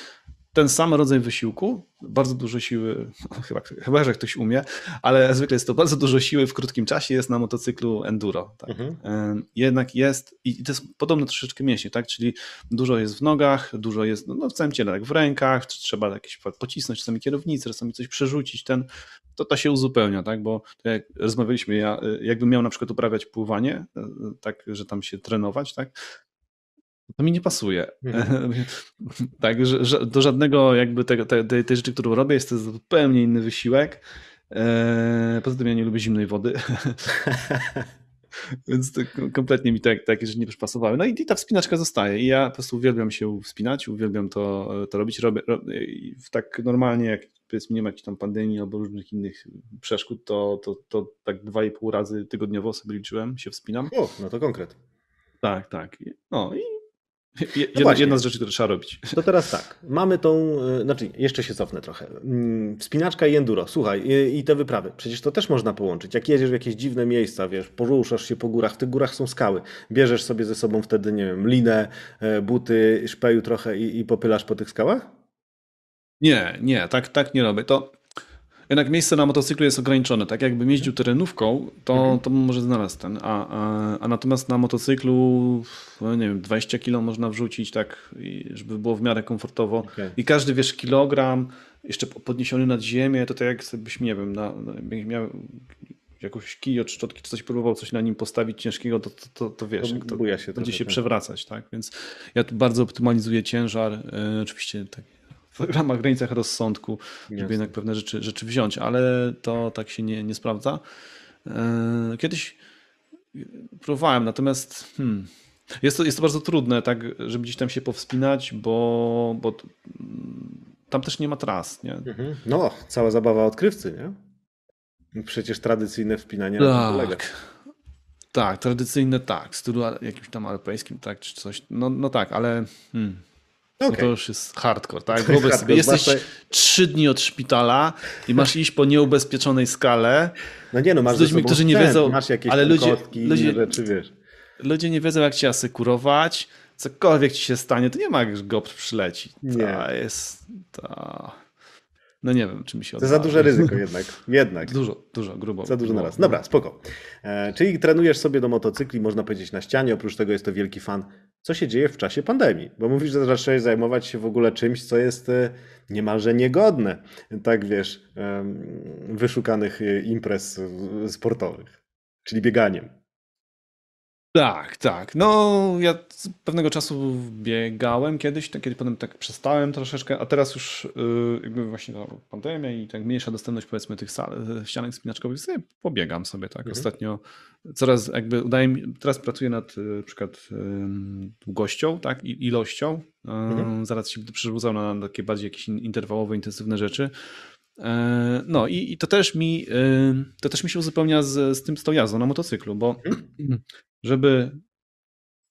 ten sam rodzaj wysiłku, bardzo dużo siły, chyba, chyba że ktoś umie, ale zwykle jest to bardzo dużo siły w krótkim czasie, jest na motocyklu enduro. Tak? Mhm. Jednak jest, i to jest podobne troszeczkę mięśnie, tak? czyli dużo jest w nogach, dużo jest no, no w całym ciele, tak? w rękach, czy trzeba jakieś pocisnąć czasami kierownicę, czasami coś przerzucić, ten, to to się uzupełnia, tak? bo tak jak rozmawialiśmy, ja, jakbym miał na przykład uprawiać pływanie, e, e, tak, że tam się trenować, tak? to mi nie pasuje. Mhm. tak, że, do żadnego jakby tego te, tej rzeczy, którą robię, jest to zupełnie inny wysiłek. Eee, poza tym ja nie lubię zimnej wody. Więc to kompletnie mi tak, takie rzeczy nie przypasowały. No i, ta wspinaczka zostaje. I ja po prostu uwielbiam się wspinać, uwielbiam to, to robić. Robię, tak normalnie, jak powiedzmy nie ma jakichś tam pandemii albo różnych innych przeszkód, to, to, to tak dwa i pół razy tygodniowo sobie liczyłem, się wspinam. O, no to konkret. Tak, tak. No i je, no jedna, z rzeczy, które trzeba robić. To teraz tak, mamy tą, e, znaczy jeszcze się cofnę trochę. Mm, wspinaczka i enduro, słuchaj, i, i te wyprawy. Przecież to też można połączyć. Jak jedziesz w jakieś dziwne miejsca, wiesz, poruszasz się po górach, w tych górach są skały. Bierzesz sobie ze sobą wtedy, nie wiem, linę, e, buty, szpeju trochę i, i popylasz po tych skałach? Nie, nie, tak, tak nie robię. To jednak miejsce na motocyklu jest ograniczone. Tak jakbym jeździł terenówką, to, mhm. to może znalazł ten. A, a, a natomiast na motocyklu, no nie wiem, 20 kilo można wrzucić tak, żeby było w miarę komfortowo. Okay. I każdy, wiesz, kilogram jeszcze podniesiony nad ziemię, to tak jakbyś, nie wiem, na, na, miał jakąś kij od szczotki czy coś próbował coś na nim postawić ciężkiego, to, to, to, to wiesz, to, to się będzie się tak. przewracać, tak? Więc ja tu bardzo optymalizuję ciężar. E, oczywiście tak w ramach granicach rozsądku, żeby jednak pewne rzeczy, rzeczy wziąć, ale to tak się nie, nie sprawdza. E, kiedyś próbowałem, natomiast hmm, jest, to, jest to bardzo trudne, tak, żeby gdzieś tam się powspinać, bo, bo mm, tam też nie ma tras. Nie? Mhm. No, cała zabawa odkrywcy, nie? No przecież tradycyjne wpinanie tak. na polega. Tak, tradycyjne tak, w stylu jakimś tam alpejskim, tak, czy coś. No, no tak, ale hmm. Okay. No to już jest hardcore, tak? Wyobraź hardcore, sobie, jesteś trzy dni od szpitala i masz iść po nieubezpieczonej skale. No nie no, masz z ludźmi, którzy nie wiedzą, masz jakieś ale ludzie, kostki, ludzie, rzeczy, wiesz. ludzie nie wiedzą, jak cię asekurować. Cokolwiek ci się stanie, to nie ma jak GOP przyleci. Nie. To jest. ta. No nie wiem, czy mi się odnosi. To za duże ryzyko jednak. jednak. Dużo, dużo, grubo. Za dużo na raz. Dobra, spoko. E, czyli trenujesz sobie do motocykli, można powiedzieć, na ścianie. Oprócz tego jest to wielki fan co się dzieje w czasie pandemii, bo mówisz, że zaczęłeś zajmować się w ogóle czymś, co jest e, niemalże niegodne, tak wiesz, wyszukanych e, imprez e, sportowych, czyli bieganiem. Tak, tak. No, ja z pewnego czasu biegałem kiedyś, tak, kiedy potem tak przestałem troszeczkę, a teraz już yy, jakby właśnie ta pandemia i tak mniejsza dostępność powiedzmy tych sal, ścianek spinaczkowych, sobie pobiegam sobie tak. Mhm. Ostatnio coraz jakby udaje mi, teraz pracuję nad y, na przykład y, długością, tak, i ilością. Y, mhm. Zaraz się przerzucam na takie bardziej jakieś interwałowe, intensywne rzeczy. E, no i, i, to, też mi, to też mi się uzupełnia z, z tym, z tą jazdą na motocyklu, bo mhm. żeby,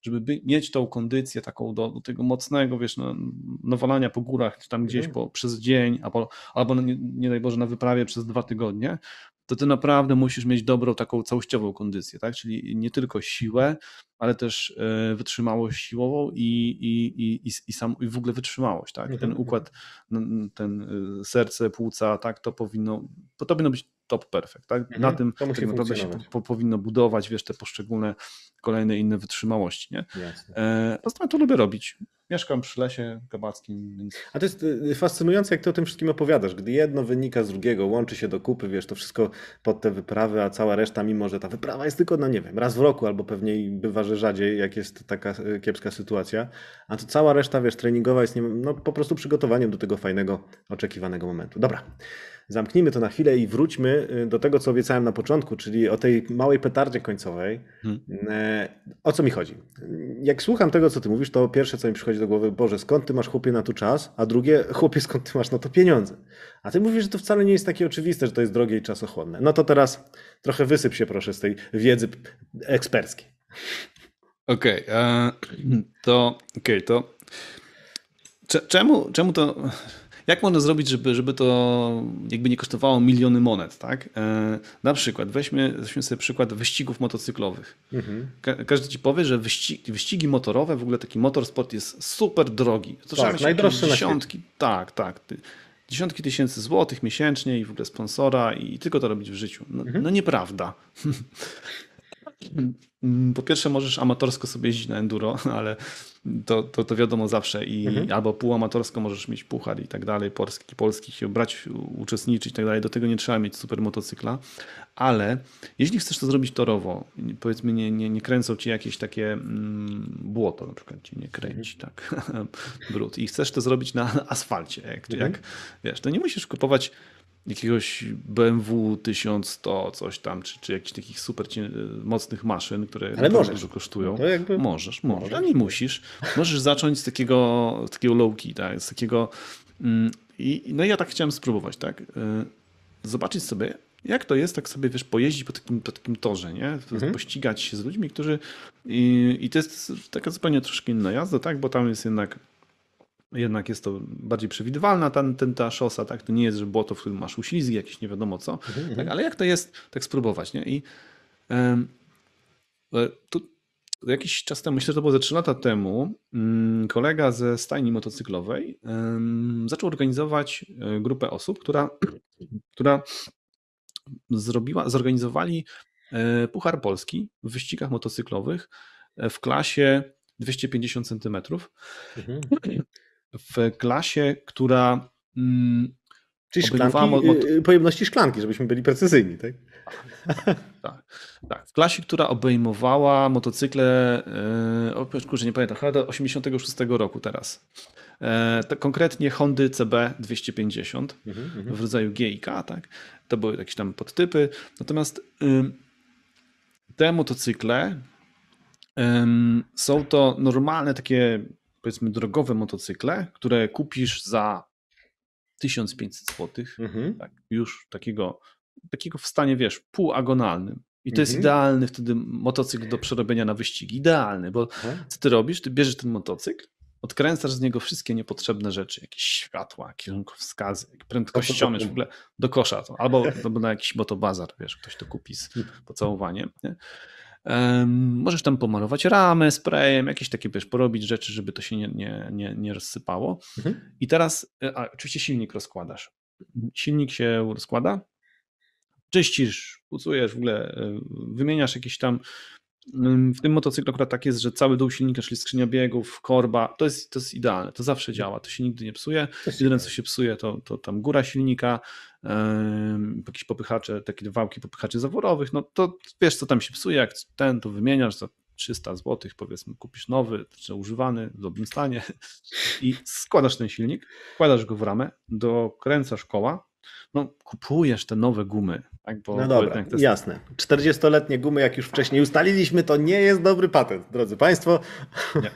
żeby mieć tą kondycję taką do, do tego mocnego, wiesz, no, nawalania po górach, czy tam gdzieś mhm. po, przez dzień, albo, albo no, nie, nie daj Boże, na wyprawie przez dwa tygodnie, to ty naprawdę musisz mieć dobrą taką całościową kondycję, tak? Czyli nie tylko siłę, ale też e, wytrzymałość siłową i, i, i, i, i, sam, i w ogóle wytrzymałość, tak? Ten mhm, mhm. układ, ten y, serce, płuca, tak, to powinno, to powinno być top perfect. Tak? Mhm. Na tym tak naprawdę się po, powinno budować, wiesz, te poszczególne kolejne inne wytrzymałości. Nie? E, to lubię robić. Mieszkam przy lesie kabackim. Więc... A to jest y, fascynujące, jak ty o tym wszystkim opowiadasz. Gdy jedno wynika z drugiego, łączy się do kupy, wiesz, to wszystko pod te wyprawy, a cała reszta, mimo że ta wyprawa jest tylko, no nie wiem, raz w roku, albo pewnie bywa, że rzadziej, jak jest taka y, kiepska sytuacja, a to cała reszta, wiesz, treningowa jest nie, no, po prostu przygotowaniem do tego fajnego, oczekiwanego momentu. Dobra zamknijmy to na chwilę i wróćmy y, do tego, co obiecałem na początku, czyli o tej małej petardzie końcowej. Hmm. E, o co mi chodzi? Jak słucham tego, co ty mówisz, to pierwsze, co mi przychodzi do głowy, Boże, skąd ty masz chłopie na to czas? A drugie, chłopie, skąd ty masz na to pieniądze? A ty mówisz, że to wcale nie jest takie oczywiste, że to jest drogie i czasochłonne. No to teraz trochę wysyp się proszę z tej wiedzy eksperckiej. Okej, okay, e, to okay, to czemu, czemu to jak można zrobić, żeby, żeby to jakby nie kosztowało miliony monet, tak? E, na przykład, weźmy, weźmy sobie przykład wyścigów motocyklowych. Mhm. Ka każdy ci powie, że wyścigi, wyścigi motorowe, w ogóle taki motorsport jest super drogi. To tak, najdroższy dziesiątki, na świecie. Tak, tak. Dziesiątki tysięcy złotych miesięcznie i w ogóle sponsora i tylko to robić w życiu. No, mhm. no nieprawda. Po pierwsze możesz amatorsko sobie jeździć na enduro, ale to, to, to wiadomo zawsze i mhm. albo półamatorsko możesz mieć puchar i tak dalej, polski, polski się brać, uczestniczyć i tak dalej, do tego nie trzeba mieć super motocykla, ale jeśli chcesz to zrobić torowo, powiedzmy nie, nie, nie kręcą ci jakieś takie mm, błoto na przykład, ci nie kręci mhm. tak brud i chcesz to zrobić na asfalcie, jak, mhm. jak wiesz, to nie musisz kupować jakiegoś BMW 1100, coś tam, czy, czy jakichś takich super e, mocnych maszyn, które tak dużo kosztują. No jakby... Możesz, możesz, ale nie musisz. Możesz zacząć z takiego, z takiego low-key, tak? z takiego... Mm, I, no ja tak chciałem spróbować, tak? E, zobaczyć sobie, jak to jest, tak sobie wiesz, pojeździć po takim, po takim torze, nie? Mhm. Pościgać się z ludźmi, którzy. I, I, to jest taka zupełnie troszkę inna jazda, tak? Bo tam jest jednak jednak jest to bardziej przewidywalna ta, ten, ta szosa, tak? To nie jest, że błoto, w którym masz uślizgi, jakieś nie wiadomo co, mhm, mhm, tak? ale jak to jest, tak spróbować, nie? I e, tu, jakiś czas temu, myślę, że to było ze 3 lata temu, mm, kolega ze stajni motocyklowej zaczął organizować e, grupę osób, która, która zrobiła, zorganizowali e, Puchar Polski w wyścigach motocyklowych w klasie 250 centymetrów. Mhm. w klasie, która. Mm, Czyli szklanki, od, y, pojemności szklanki, żebyśmy byli precyzyjni, tak? tak, tak. W klasie, która obejmowała motocykle, yy, kurczę, nie pamiętam, chyba do 86 roku teraz. Yy, konkretnie Hondy CB 250 mhm, mhm, w rodzaju GIK, tak? To były jakieś tam podtypy. Natomiast y, te motocykle są to normalne takie powiedzmy drogowe motocykle, które kupisz za 1500 zł, mhm. tak, już takiego, takiego w stanie, wiesz, półagonalnym. I to mhm. jest idealny wtedy motocykl do przerobienia na wyścig. Idealny, bo mhm. co ty robisz? Ty bierzesz ten motocykl, odkręcasz z niego wszystkie niepotrzebne rzeczy, jakieś światła, kierunkowskazy, prędkościomierz, w ogóle do kosza, to, albo, to na jakiś motobazar, wiesz, ktoś to kupi z mhm. pocałowaniem. Nie? możesz tam pomalować ramę sprayem, jakieś takie wiesz, porobić rzeczy, żeby to się nie, nie, nie, nie rozsypało. Mhm. I teraz e, a, oczywiście silnik rozkładasz. Silnik się rozkłada, czyścisz, pucujesz, w ogóle e, wymieniasz jakieś tam w tym motocyklu akurat tak jest, że cały dół silnika, czyli skrzynia biegów, korba, to jest, to jest idealne, to zawsze działa, to się nigdy nie psuje. Jedyne co się psuje to, to tam góra silnika, yy, jakieś popychacze, takie wałki popychaczy zaworowych, no to wiesz co tam się psuje, jak ten to wymieniasz za 300 zł, powiedzmy kupisz nowy, czy używany w dobrym stanie i składasz ten silnik, wkładasz go w ramę, dokręcasz koła, no, kupujesz te nowe gumy. Tak? Bo no dobra, jest... jasne. 40-letnie gumy, jak już wcześniej ustaliliśmy, to nie jest dobry patent, drodzy Państwo. Nie.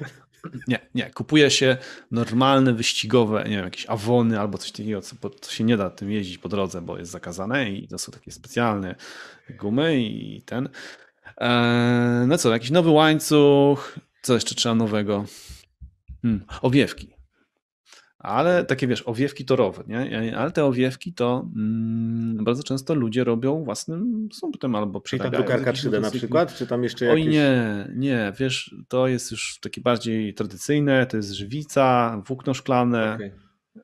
Nie, nie, kupuje się normalne, wyścigowe, nie wiem, jakieś awony albo coś takiego, co, co się nie da tym jeździć po drodze, bo jest zakazane i to są takie specjalne gumy i ten. Eee, no co, jakiś nowy łańcuch, co jeszcze trzeba nowego? Hmm, owiewki ale takie wiesz, owiewki torowe, nie? Ale te owiewki to mm, bardzo często ludzie robią własnym sumptem albo Czyli ta drukarka 3D na przykład, czy tam jeszcze jakieś... Oj nie, nie, wiesz, to jest już takie bardziej tradycyjne, to jest żywica, włókno szklane, okay.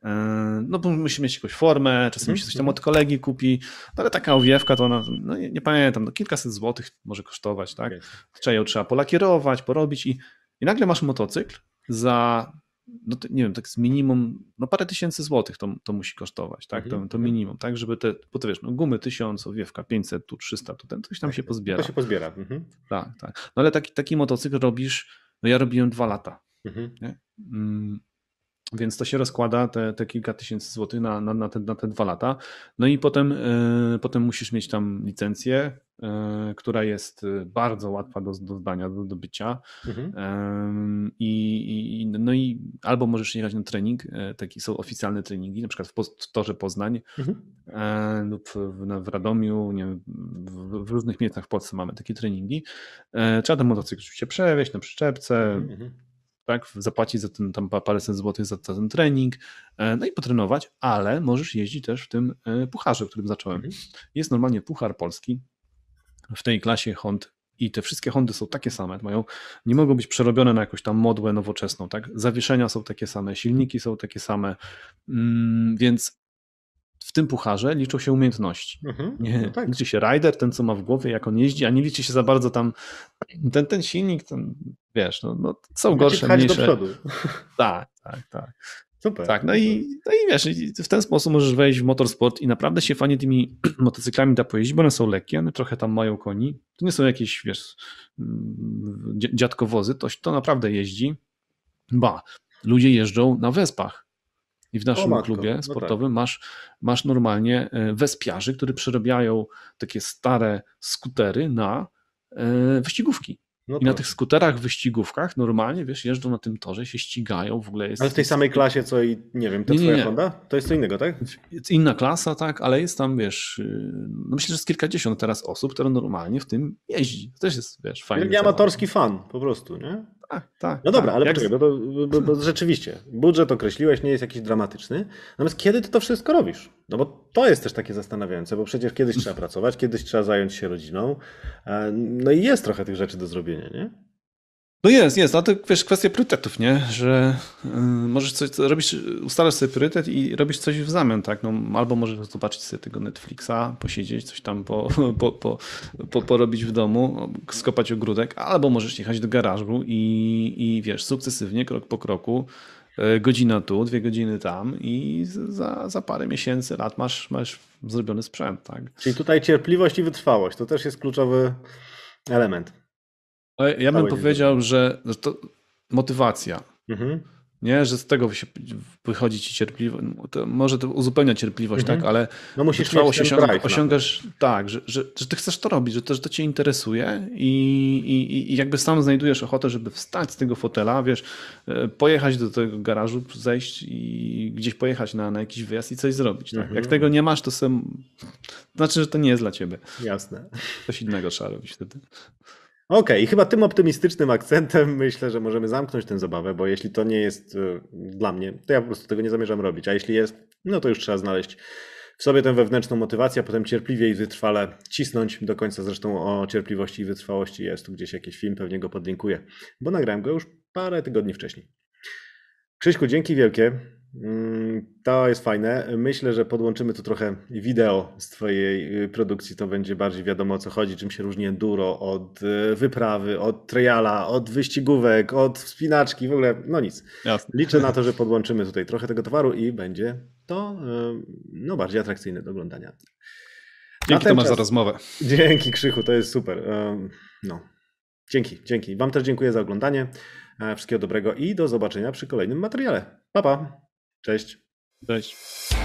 E, no, bo musi mieć jakąś formę, czasem mhm. mm -hmm. się coś tam od kolegi kupi, no, ale taka owiewka to ona, no, nie, nie pamiętam, no, kilkaset złotych może kosztować, tak? Okay. Trzeba ją trzeba polakierować, porobić i, i nagle masz motocykl za no to, nie wiem, tak z minimum, no parę tysięcy złotych to, to musi kosztować, tak, mhm. to, to minimum, tak, żeby te, bo to wiesz, no gumy tysiąc, owiewka 500, tu 300, tu ten, coś tam tak, się tak. pozbiera. To się pozbiera. Mhm. Tak, tak. No ale taki, taki motocykl robisz, no ja robiłem dwa lata, mhm. Mm, więc to się rozkłada te, te kilka tysięcy złotych na, na, na, te, na te dwa lata. No i potem, e, potem musisz mieć tam licencję, e, która jest e, bardzo łatwa do, do zdania, do dobycia. Mhm. i, no i albo możesz jechać na trening, taki są oficjalne treningi, na przykład w, w Torze Poznań mhm. lub w, w Radomiu, nie, w, w, różnych miejscach w Polsce mamy takie treningi. Trzeba ten motocykl oczywiście przewieźć na przyczepce. Mhm, mhm tak? Zapłacić za ten tam paręset złotych za, ten trening, e, no i potrenować, ale możesz jeździć też w tym e, pucharze, w którym zacząłem. Mhm. Jest normalnie puchar polski w tej klasie Hond i te wszystkie Hondy są takie same, mają, nie mogą być przerobione na jakąś tam modłę nowoczesną, tak? Zawieszenia są takie same, silniki są takie same, mm, więc w tym pucharze liczą się umiejętności. Mhm, nie, no tak. Liczy się rider, ten co ma w głowie, jak on jeździ, a nie liczy się za bardzo tam ten, ten silnik, ten, wiesz, no, no są Wiecie gorsze, mniejsze. do przodu. Tak, tak, tak. Super. Tak, no i, no i wiesz, w ten sposób możesz wejść w motorsport i naprawdę się fajnie tymi motocyklami da pojeździć, bo one są lekkie, one trochę tam mają koni. To nie są jakieś, wiesz, mm, dziadkowozy, to, to naprawdę jeździ. Ba, ludzie jeżdżą na wespach. I w naszym klubie sportowym no tak. masz, masz normalnie e, wespiarzy, którzy przerabiają takie stare skutery na e, wyścigówki. No I tak. na tych skuterach, wyścigówkach normalnie, wiesz, jeżdżą na tym torze, się ścigają, w ogóle jest... Ale w tej samej klasie, co i, nie wiem, ta nie, twoja nie. Honda? To jest co innego, tak? Jest inna klasa, tak, ale jest tam, wiesz, y, no myślę, że jest kilkadziesiąt teraz osób, które normalnie w tym jeździ. To też jest, wiesz, fajny... amatorski fan, po prostu, nie? Tak, tak, No dobra, tak. ale Jak... poczekaj, bo, bo, bo, rzeczywiście, budżet określiłeś, nie jest jakiś dramatyczny. Natomiast kiedy ty to wszystko robisz? No bo to jest też takie zastanawiające, bo przecież kiedyś trzeba pracować, kiedyś trzeba zająć się rodziną. E, no i jest trochę tych rzeczy do zrobienia, nie? No jest, jest, no to wiesz, kwestia priorytetów, nie? Że yy, możesz coś, robisz, ustalasz sobie priorytet i robisz coś w zamian, tak? No, albo możesz zobaczyć sobie tego Netflixa, posiedzieć, coś tam po, po, po, po, porobić w domu, skopać ogródek, albo możesz jechać do garażu i, i wiesz, sukcesywnie, krok po kroku, yy, godzina tu, dwie godziny tam i za, za parę miesięcy, lat masz, masz zrobiony sprzęt, tak? Czyli tutaj cierpliwość i wytrwałość, to też jest kluczowy element. Ja bym powiedział, że to motywacja. Mhm. Nie, że z tego się wychodzi ci cierpliwość. No, to może to uzupełnia cierpliwość, mhm. tak, ale no musisz trwało się osiąga, osiągasz tak, że, że, że, ty chcesz to robić, że to, że to cię interesuje i, i, i jakby sam znajdujesz ochotę, żeby wstać z tego fotela, wiesz, e, pojechać do tego garażu, zejść i gdzieś pojechać na, na jakiś wyjazd i coś zrobić. Tak? Mhm. Jak tego nie masz, to sam znaczy, że to nie jest dla ciebie. Jasne. Coś innego trzeba robić wtedy. Okej, okay, chyba tym optymistycznym akcentem myślę, że możemy zamknąć tę zabawę, bo jeśli to nie jest e, dla mnie, to ja po prostu tego nie zamierzam robić, a jeśli jest, no to już trzeba znaleźć w sobie tę wewnętrzną motywację, a potem cierpliwie i wytrwale cisnąć do końca. Zresztą o cierpliwości i wytrwałości jest tu gdzieś jakiś film, pewnie go podlinkuję, bo nagrałem go już parę tygodni wcześniej. Krzyśku, dzięki wielkie. Mm, to jest fajne. Myślę, że podłączymy tu trochę wideo z Twojej y, produkcji. To będzie bardziej wiadomo o co chodzi, czym się różni enduro od y, wyprawy, od triala, od wyścigówek, od wspinaczki, w ogóle no nic. Jasne. Liczę na to, że podłączymy tutaj trochę tego towaru i będzie to y, no, bardziej atrakcyjne do oglądania. Dzięki Tomasz za rozmowę. Dzięki Krzychu, to jest super. No. Dzięki, dzięki. Wam też dziękuję za oglądanie. E, wszystkiego dobrego i do zobaczenia przy kolejnym materiale. Pa, pa! Cześć. Cześć.